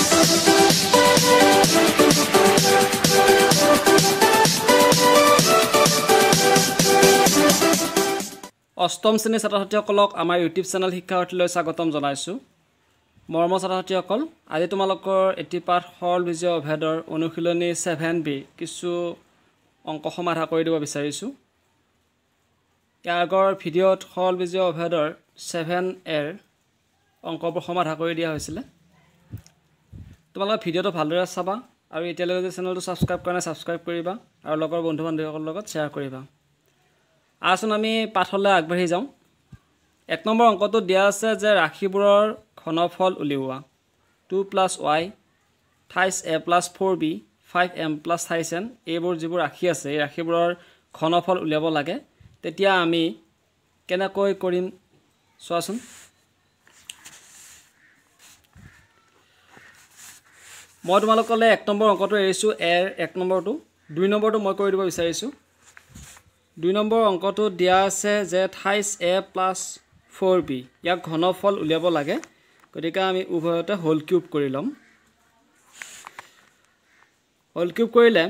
অষ্টম শ্ৰেণীৰ ছাত্ৰ ছাত্ৰীসকলক আমাৰ ইউটিউব চেনেল শিক্ষাৰ্থীলৈ স্বাগতম জনাইছোঁ মৰম ছাত্ৰ ছাত্ৰীসকল আজি তোমালোকৰ এটি পাঠ সৰল বিজয় অভেদৰ অনুশীলনী ছেভেন বি কিছু অংক সমাধা কৰি দিব বিচাৰিছোঁ ইয়াৰ আগৰ ভিডিঅ'ত সৰল বিজয় অভেদৰ ছেভেন এৰ অংকবোৰ সমাধা কৰি দিয়া হৈছিলে তোমালোকে ভিডিঅ'টো ভালদৰে চাবা আৰু এতিয়ালৈকে যদি চেনেলটো ছাবস্ক্ৰাইব কৰা নাই ছাবস্ক্ৰাইব কৰিবা আৰু লগৰ বন্ধু বান্ধৱীসকলৰ লগত শ্বেয়াৰ কৰিবা আহচোন আমি পাঠলৈ আগবাঢ়ি যাওঁ এক নম্বৰ অংকটো দিয়া আছে যে ৰাশিবোৰৰ ঘনফল উলিওৱা two plus y twice a plus four b five m plus twice n এইবোৰ যিবোৰ ৰাশি আছে এই ৰাশিবোৰৰ ঘনফল উলিয়াব লাগে তেতিয়া আমি কেনেকৈ কৰিম চোৱাচোন মই তোমালোকলে এক নম্বৰ অংকটো এৰিছোঁ এৰ এক নম্বৰটো দুই নম্বৰটো মই কৰি দিব বিচাৰিছোঁ দুই নম্বৰ অংকটো দিয়া আছে যে twice a plus four b ইয়াক ঘনফল উলিয়াব লাগে গতিকে আমি উভয়তে হোল কিউব কৰি ল'ম হোল কিউব কৰিলে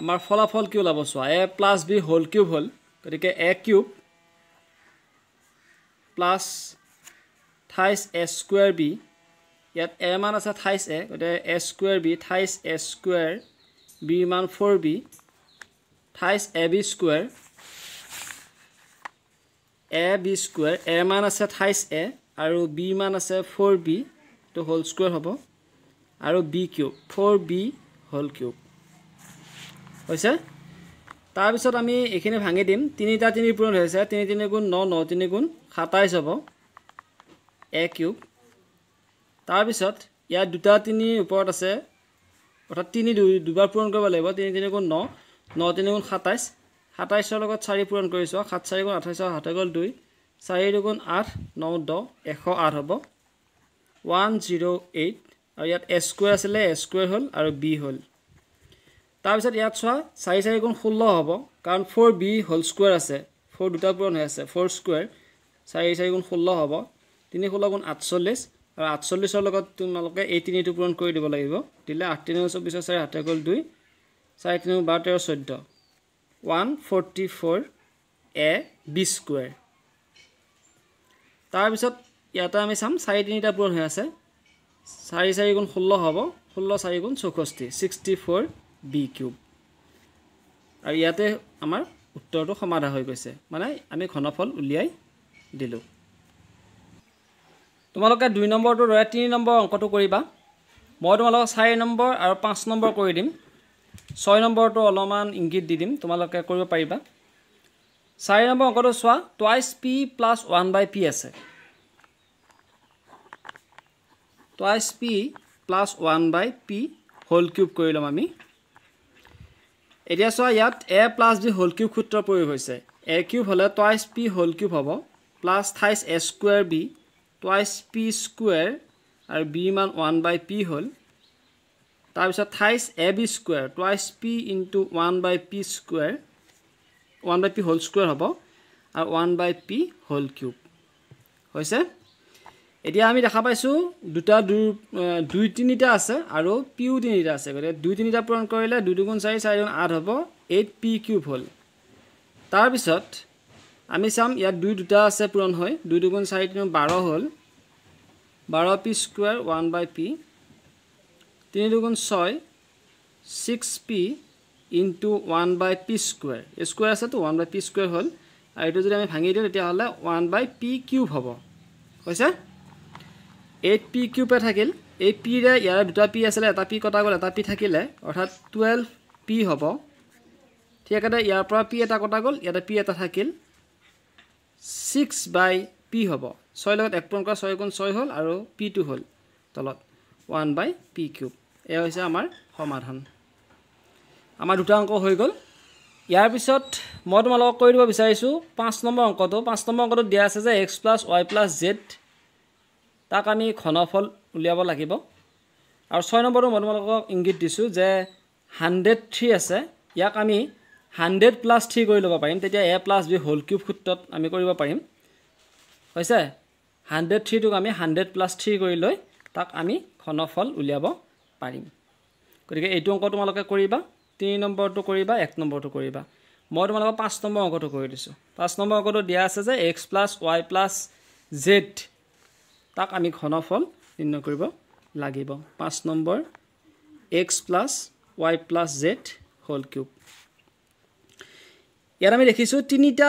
আমাৰ ফলাফল কি ওলাব চোৱা a plus b whole cube হ'ল গতিকে a cube plus twice a square b ইয়াত এ মান আছে ঠাইছ এ গতিকে a square b twice a square b মান four b twice a b square a b square a মান আছে twice এ আৰু বি মান আছে ফ'ৰ বি এইটো হ'ল স্কুৱেৰ হ'ব আৰু বি কিউব ফ'ৰ বি হ'ল কিউব হৈছে তাৰপিছত আমি এইখিনি ভাঙি দিম তিনিটা তিনি পূৰণ হৈছে তিনি তিনি গুণ ন ন তিনি গুণ সাতাইছ হ'ব এ কিউব তাৰপিছত ইয়াত দুটা তিনিৰ ওপৰত আছে অৰ্থাৎ তিনি দুই দুবাৰ পূৰণ কৰিব লাগিব তিনি তিনি গুণ ন ন তিনি গুণ সাতাইছ সাতাইছৰ লগত চাৰি পূৰণ কৰি চোৱা সাত চাৰি গুণ আঠাইছ হাতে গ'ল দুই চাৰি দুগুণ আঠ ন দহ এশ আঠ হ'ব ওৱান জিৰ' এইট আৰু ইয়াত এ স্কুৱেৰ আছিলে এ স্কুৱেৰ হ'ল আৰু বি হ'ল তাৰপিছত ইয়াত চোৱা চাৰি চাৰি গুণ ষোল্ল হ'ব কাৰণ ফ'ৰ বি হ'ল স্কুৱেৰ আছে ফ'ৰ দুটা পূৰণ হৈ আছে ফ'ৰ স্কুৱেৰ চাৰি চাৰি গুণ ষোল্ল হ'ব তিনি ষোল্ল গুণ আঠচল্লিছ আৰু আঠচল্লিছৰ লগত তোমালোকে এই তিনিটো পূৰণ কৰি দিব লাগিব দিলে আঠ তিনি চৌবিছ চাৰি আঠ গ'ল দুই চাৰি তিনি বাৰ তেৰ চৈধ্য one forty four a b square তাৰপিছত ইয়াতে আমি চাম চাৰি তিনিটা পূৰণ হৈ আছে চাৰি চাৰি গুণ ষোল্ল হ'ব ষোল্ল চাৰি গুণ চৌষষ্ঠি ছিক্সটি ফ'ৰ বি কিউব আৰু ইয়াতে আমাৰ উত্তৰটো সমাধা হৈ গৈছে মানে আমি ঘনফল উলিয়াই দিলোঁ তোমালোকে দুই নম্বৰটো ৰয়া তিনি নম্বৰ অংকটো কৰিবা মই তোমালোকক চাৰি নম্বৰ আৰু পাঁচ নম্বৰ কৰি দিম ছয় নম্বৰটো অলপমান ইংগিত দি দিম তোমালোকে কৰিব পাৰিবা চাৰি নম্বৰ অংকটো চোৱা twice p plus one by p আছে twice p plus one by p whole cube কৰি ল'ম আমি এতিয়া চোৱা ইয়াত a plus b whole cube সূত্ৰ প্ৰয়োগ হৈছে এ কিউব হ'লে টুৱাইচ পি হোল কিউব হ'ব plus থাইছ a square b twice p square আৰু বি মান ওৱান বাই পি হ'ল তাৰপিছত twice a b square twice p into one by p square one by p হ'ল square হ'ব আৰু one by p হ'ল cube হৈছে এতিয়া আমি দেখা পাইছোঁ দুটা দুৰ দুই তিনিটা আছে আৰু পিও তিনিটা আছে গতিকে দুই তিনিটা পূৰণ কৰিলে দুই দুগুণ চাৰি আঠ হ'ব এইট পি কিউব হ'ল তাৰপিছত আমি চাম ইয়াত দুই দুটা আছে পূৰণ হয় দুই দুগুণ চাৰি তিনি বাৰ হ'ল বাৰ p square one by p তিনি দুগুণ ছয় six p into one by p square square আছেতো ওৱান বাই পি স্কুৱেৰ হ'ল আৰু এইটো যদি আমি ভাঙি দিওঁ তেতিয়াহ'লে ওৱান বাই পি কিউব হ'ব হৈছে এইট পি কিউবে থাকিল এই পিৰে ইয়াৰে দুটা পি আছিলে এটা পি কটা গ'ল এটা পি থাকিলে অৰ্থাৎ টুৱেলভ পি হ'ব ঠিক আছে ইয়াৰ পৰা পি এটা কটা গ'ল ইয়াতে পি এটা থাকিল ছিক্স বাই পি হ'ব ছয় লগত এক পূৰণ কৰা ছয় গুণ ছয় হ'ল আৰু পি টু হ'ল তলত ওৱান বাই পি কিউব এয়া হৈছে আমাৰ সমাধান আমাৰ দুটা অংক হৈ গ'ল ইয়াৰ পিছত মই তোমালোকক কৈ দিব বিচাৰিছোঁ পাঁচ নম্বৰ অংকটো পাঁচ নম্বৰ অংকটোত দিয়া আছে যে x plus y plus z তাক আমি ঘনফল উলিয়াব লাগিব আৰু ছয় নম্বৰটো মই তোমালোকক ইংগিত দিছোঁ যে হাণ্ড্ৰেড থ্ৰী আছে ইয়াক আমি হাণ্ড্ৰেড প্লাছ থ্ৰী কৰি ল'ব পাৰিম তেতিয়া a plus b whole cube সূত্ৰত আমি কৰিব পাৰিম হৈছে হাণ্ড্ৰেড থ্ৰীটোক আমি হাণ্ড্ৰেড প্লাছ থ্ৰী কৰি লৈ তাক আমি ঘনফল উলিয়াব পাৰিম গতিকে এইটো অংক তোমালোকে কৰিবা তিনি নম্বৰটো কৰিবা এক নম্বৰটো কৰিবা মই তোমালোকক পাঁচ নম্বৰ অংকটো কৰি দিছোঁ পাঁচ নম্বৰ অংকটো দিয়া আছে যে x plus y plus z তাক আমি ঘনফল নিৰ্ণয় কৰিব লাগিব পাঁচ নম্বৰ x plus y plus z হ'ল কিউব ইয়াত আমি দেখিছোঁ তিনিটা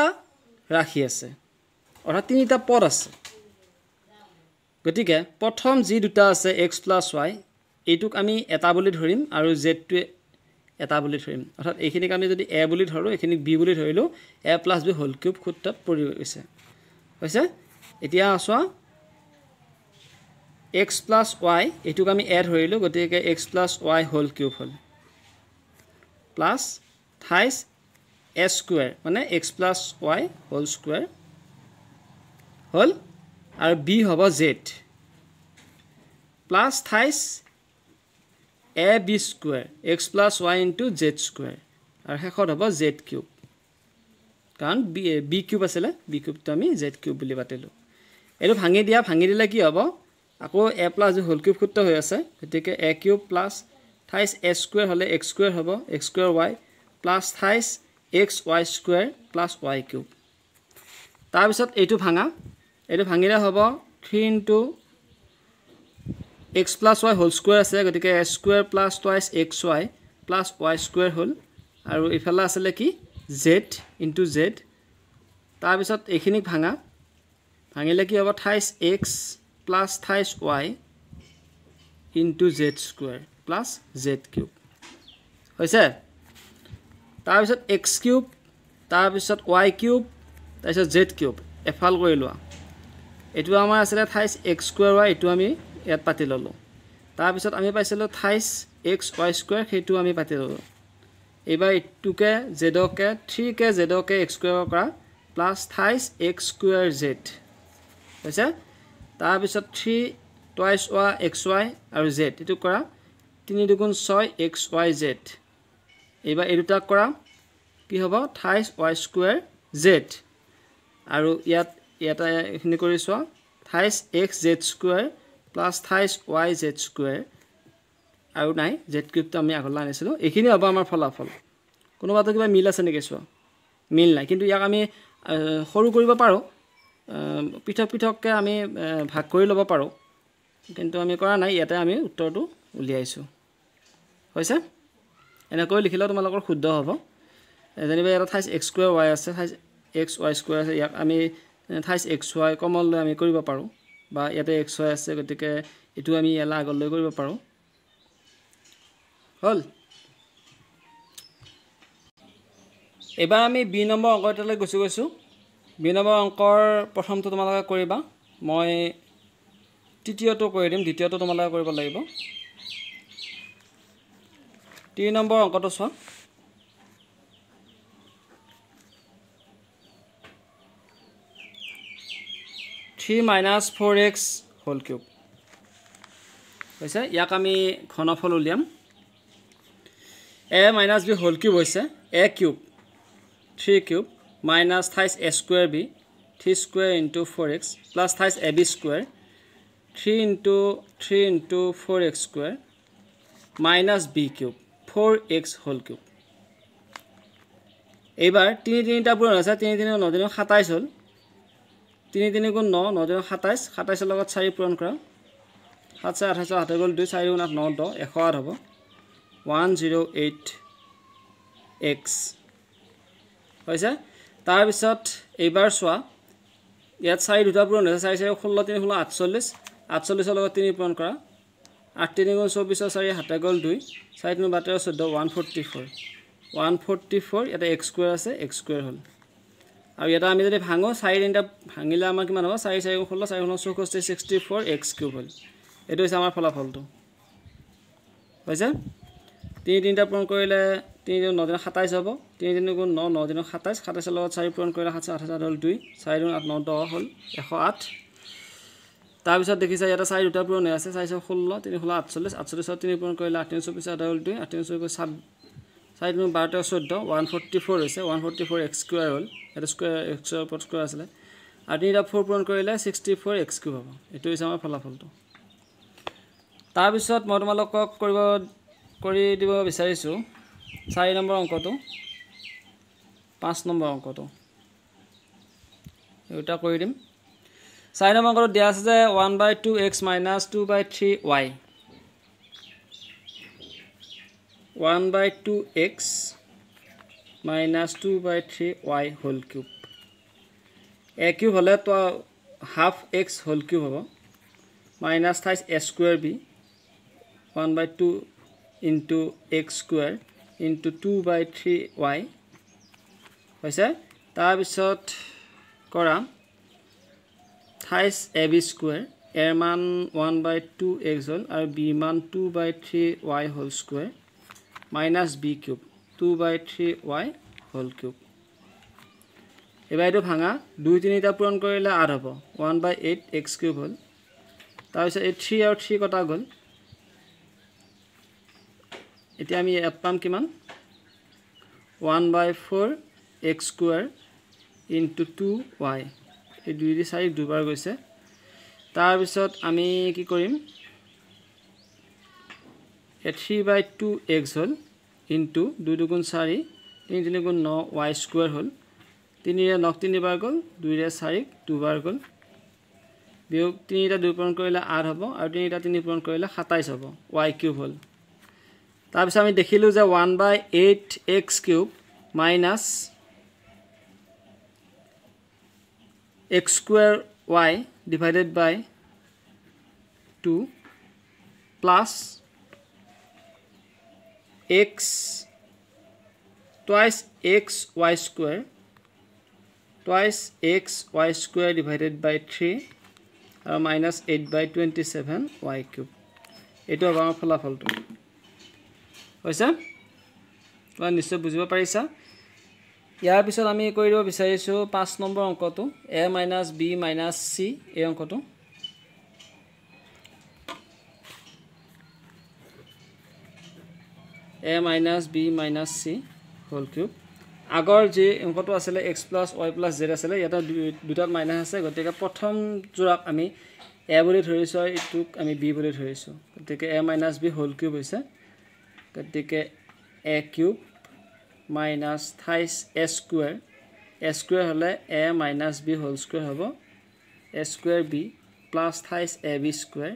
ৰাশি আছে অৰ্থাৎ তিনিটা পদ আছে গতিকে প্ৰথম যি দুটা আছে এক্স প্লাছ ৱাই এইটোক আমি এটা বুলি ধৰিম আৰু জেডটোৱে এটা বুলি ধৰিম অৰ্থাৎ এইখিনিক আমি যদি এ বুলি ধৰোঁ এইখিনিক বি বুলি ধৰিলোঁ এ প্লাছ বি হ'ল কিউব সূত্ৰত পৰি গৈছে হৈছে এতিয়া চোৱা এক্স প্লাছ ৱাই এইটোক আমি এ ধৰিলোঁ গতিকে এক্স প্লাছ ৱাই হ'ল কিউব হ'ল প্লাছ ঠাইছ এ স্কুৱেৰ মানে x plus y whole square হ'ল আৰু বি হ'ব z plus থাইছ a b square x plus y into z square আৰু শেষত হ'ব জেড কিউব কাৰণ বি বি কিউব আছিলে বি কিউবটো আমি জেড কিউব বুলি পাতিলোঁ এইটো ভাঙি দিয়া ভাঙি দিলে কি হ'ব আকৌ এ প্লাছ হোল কিউব সূত্ৰ হৈ আছে গতিকে a cube plus থাইছ a square হ'লে এক্স স্কুৱেৰ হ'ব x square y plus twice x y square plus y cube তারপর এই ভাঙা এই ভাঙিলে হব three into x plus y whole square আছে গতি x square plus twice x y plus y square হল আর ইফেলে আসলে কি জেড ইন্টু জেড তারপর এইখিন ভাঙা ভাঙিলে কি হব twice x plus twice y into z square plus z cube হয়েছে তাৰপিছত এক্স কিউব তাৰপিছত ৱাই কিউব তাৰপিছত জেড কিউব এফাল কৰি লোৱা এইটো আমাৰ আছিলে ঠাইছ এক্স স্কুৱাৰ ৱাই এইটো আমি ইয়াত পাতি ল'লোঁ তাৰপিছত আমি পাইছিলোঁ ঠাইছ এক্স ৱাই স্কুৱাৰ সেইটো আমি পাতি ল'লোঁ এইবাৰ এইটোকে জেডকে থ্ৰীকে জেডকে এক্স স্কুৱেৰ কৰা plus twice x square z হৈছে তাৰপিছত থ্ৰী টুৱাইছ ৱা এক্স ৱাই আৰু জেড এইটো কৰা তিনি দুগুণ ছয় এক্স ৱাই জেড এইবাৰ এই দুটাক কৰা কি হ'ব থাইছ ওৱাই স্কুৱেৰ জেড আৰু ইয়াত এটা এইখিনি কৰি চোৱা twice x z square plus twice y z square আৰু নাই জেড কিউবটো আমি আগলৈ আনিছিলোঁ এইখিনি হ'ব আমাৰ ফলাফল কোনোবাটো কিবা মিল আছে নেকি চোৱা মিল নাই কিন্তু ইয়াক আমি সৰু কৰিব পাৰোঁ পৃথক পৃথককৈ আমি ভাগ কৰি ল'ব পাৰোঁ কিন্তু আমি কৰা নাই ইয়াতে আমি উত্তৰটো উলিয়াইছোঁ হৈছে এনেকৈ লিখিলেও তোমালোকৰ শুদ্ধ হ'ব যেনিবা ইয়াত ঠাইছ এক্স স্কুৱাৰ ৱাই আছে ঠাইছ এক্স ৱাই স্কুৱাৰ আছে ইয়াক আমি ঠাইছ এক্স ৱাই কমন লৈ আমি কৰিব পাৰোঁ বা ইয়াতে এক্স ৱাই আছে গতিকে এইটো আমি ইয়ালৈ আগলৈ কৰিব পাৰোঁ হ'ল এইবাৰ আমি বি নম্বৰ অংক এটালৈ গুচি গৈছোঁ বি নম্বৰ অংকৰ প্ৰথমটো তোমালোকে কৰিবা মই তৃতীয়টো কৰি দিম দ্বিতীয়টো তোমালোকে কৰিব লাগিব তিনি নম্বৰ অংকটো চোৱা three minus four x whole cube হৈছে ইয়াক আমি ঘনফল উলিয়াম a minus b whole cube হৈছে a cube three cube minus থাইছ a square b three square into four x plus থাইছ a b square three into three into four x square minus b cube four x whole cube এইবার তিন তিনটা পূরণ আছে তিন তিন নদিন সাতাইশ হল তিন তিন গুণ ন নদিন সাতাইশ সাতাইশের লগত চারি পূরণ করা সাত চার আঠাইশ হাতে গেল দুই চারি গুণ আট ন দশ এশ আট হব ওয়ান জিরো এইট এক্স হয়েছে তারপর এইবার চা ইয়াত চারি দুটা পূরণ হয়েছে চারি চারি ষোলো তিন ষোলো আটচল্লিশ আটচল্লিশের তিনি পূরণ করা আঠ তিনি গুণ চৌবিছৰ চাৰি সাতে গ'ল দুই চাৰি তিনি বাটেৰে চৈধ্য one forty four one forty four ইয়াতে এক্স স্কুৱেৰ আছে এক্স স্কুৱেৰ হ'ল আৰু ইয়াতে আমি যদি ভাঙো চাৰি তিনিটা ভাঙিলে আমাৰ কিমান হ'ব চাৰি চাৰি ষোল্ল চাৰি ষোল্ল চৌষষ্ঠি ছিক্সটি ফ'ৰ এক্স কিউব হ'ল এইটো হৈছে আমাৰ ফলাফলটো হৈছে তিনি তিনিটা পূৰণ কৰিলে তিনি তিনি ন দিনত সাতাইছ হ'ব তিনি তিনি গুণ ন ন দিনত সাতাইছ সাতাইছৰ লগত চাৰি পূৰণ কৰিলে সাতাইছ আঠ হাজাৰ হ'ল দুই চাৰি দুই আঠ ন দহ হ'ল এশ আঠ তাৰপিছত দেখিছা ইয়াতে চাৰি দুটা পূৰণ আছে চাৰি ছয় ষোল্ল তিনি ষোল্ল আঠচল্লিছ আঠচল্লিছত তিনি পূৰণ কৰিলে আঠত্ৰিছ চৌবিছ আধা হ'ল দুই আঠত্ৰিছ চৌবিছ চাব চাৰি তিনি বাৰ তেৰ চৈধ্য ওৱান ফৰ্টি ফ'ৰ হৈছে one forty four x square হ'ল এটা স্কুৱাৰ এক্স স্কুৱাৰ ওপৰত স্কুৱাৰ আছিলে আৰু তিনিটা ফ'ৰ পূৰণ কৰিলে ছিক্সটি ফ'ৰ এক্স কিউ হ'ব এইটো হৈছে আমাৰ ফলাফলটো তাৰপিছত মই তোমালোকক কৰিব কৰি দিব বিচাৰিছোঁ চাৰি নম্বৰ অংকটো পাঁচ নম্বৰ অংকটো এটা কৰি দিম চাৰি নম্বৰ অংকটো দিয়া আছে যে one by two x minus two by three y one by two x minus two by three y whole cube a cube হ'লে তো হাফ এক্স হোল কিউব হ'ব minus twice a square b one by two into x square into two by three y হৈছে তাৰপিছত কৰা ঠাইছ a b square এৰ মান one by two x হ'ল আৰু বি মান two by three y whole square minus b cube two by three y whole cube এইবাৰ এইটো ভাঙা দুই তিনিটা পূৰণ কৰিলে আঠ হ'ব one by eight x cube হ'ল তাৰপিছত এই থ্ৰী আৰু থ্ৰী কটা গ'ল এতিয়া আমি ইয়াত পাম কিমান one by four x square into two y এই দুই দুই চাৰি দুবাৰ গৈছে তাৰপিছত আমি কি কৰিম a three by two x হ'ল ইনটু দুই দুগুণ চাৰি তিনি তিনি গুণ ন ৱাই স্কুৱেৰ হ'ল তিনিৰে নক তিনিবাৰ গ'ল দুইৰে চাৰিক দুবাৰ গ'ল বিয়োগ তিনিটা দুই পূৰণ কৰিলে আঠ হ'ব আৰু তিনিটা তিনি পূৰণ কৰিলে সাতাইছ হ'ব ৱাই কিউব হ'ল তাৰপিছত আমি দেখিলোঁ যে one by eight x cube minus x square y divided by 2 plus x twice x y square twice x y square divided by 3 or minus 8 by 27 y cube এইটো হ'ব আমাৰ ফলাফলটো হৈছে তোমাৰ নিশ্চয় বুজিব পাৰিছা ইয়াৰ পিছত আমি কৰিব বিচাৰিছোঁ পাঁচ নম্বৰ অংকটো a minus b minus c এই অংকটো a minus b minus c হ'ল কিউব আগৰ যি অংকটো আছিলে x plus y plus z আছিলে ইয়াতে দুটাত মাইনাছ আছে গতিকে প্ৰথম যোৰাক আমি এ বুলি ধৰিছোঁ আৰু ইটোক আমি বি বুলি ধৰিছোঁ গতিকে এ মাইনাছ বি হ'ল কিউব হৈছে গতিকে a cube minus থাইছ a square a square হ'লে a minus b whole square হ'ব a square b plus থাইছ a b square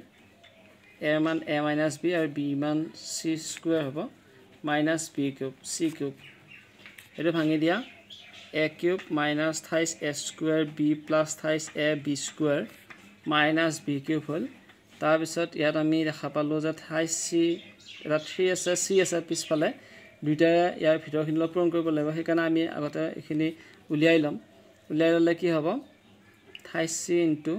a মান এ মাইনাছ বি আৰু বি মান চি স্কুৱেৰ হ'ব minus b cube c cube সেইটো ভাঙি দিয়া a cube minus থাইছ a square b plus থাইছ a b square minus b cube হ'ল তাৰপিছত ইয়াত আমি দেখা পালোঁ যে থাইছ চি এটা থ্ৰী আছে চি আছে পিছফালে দুয়োটাৰে ইয়াৰ ভিতৰখিনি অলপ পূৰণ কৰিব লাগিব সেইকাৰণে আমি আগতে এইখিনি উলিয়াই ল'ম উলিয়াই ল'লে কি হ'ব thrice c into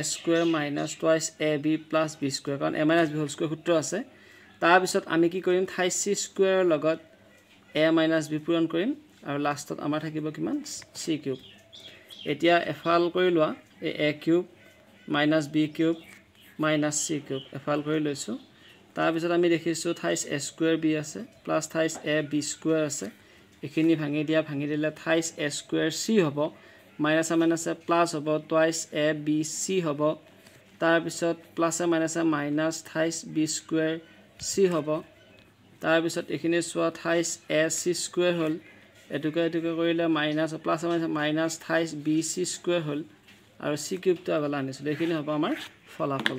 a square minus twice a b plus b square কাৰণ এ মাইনাছ বি হ'ল স্কুৱেৰ সূত্ৰ আছে তাৰপিছত আমি কি কৰিম ঠাইচ চি স্কুৱেৰৰ লগত এ মাইনাছ বি পূৰণ কৰিম আৰু লাষ্টত আমাৰ থাকিব কিমান চি কিউব এতিয়া এফাল কৰি লোৱা এই a cube minus b cube minus c cube এফাল কৰি লৈছোঁ তাৰপিছত আমি দেখিছোঁ থাইচ এ স্কুৱেৰ বি আছে plus thrice a b square আছে এইখিনি ভাঙি দিয়া ভাঙি দিলে থাইচ এ স্কুৱেৰ চি হ'ব মাইনাছে মাইনাছে প্লাছ হ'ব টুৱাইচ এ বি চি হ'ব তাৰপিছত প্লাছে মাইনাছে minus thrice b square c হ'ব তাৰপিছত এইখিনি চোৱা থাইচ এ চি স্কুৱেৰ হ'ল এটোকে এটোকে কৰিলে মাইনাছ প্লাছে মাইনাছে minus thrice b c square হ'ল আৰু চি কিউবটো আগলৈ আনিছিলোঁ এইখিনি হ'ব আমাৰ ফলাফল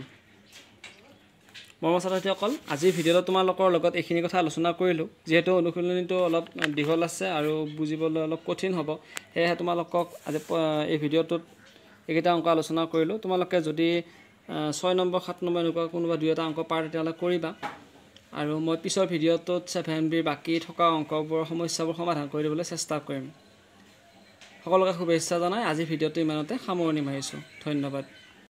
মৰম ছাত্ৰীসকল আজিৰ ভিডিঅ'টো তোমালোকৰ লগত এইখিনি কথা আলোচনা কৰিলোঁ যিহেতু অনুশীলনীটো অলপ দীঘল আছে আৰু বুজিবলৈ অলপ কঠিন হ'ব সেয়েহে তোমালোকক আজি এই ভিডিঅ'টোত এইকেইটা অংক আলোচনা কৰিলোঁ তোমালোকে যদি ছয় নম্বৰ সাত নম্বৰ এনেকুৱা কোনোবা দুই এটা অংক পাৰ তেতিয়াহ'লে কৰিবা আৰু মই পিছৰ ভিডিঅ'টোত ছেভেন বিৰ বাকী থকা অংকবোৰৰ সমস্যাবোৰ সমাধান কৰি দিবলৈ চেষ্টা কৰিম সকলোকে শুভেচ্ছা জনাই আজিৰ ভিডিঅ'টো ইমানতে সামৰণি মাৰিছোঁ ধন্যবাদ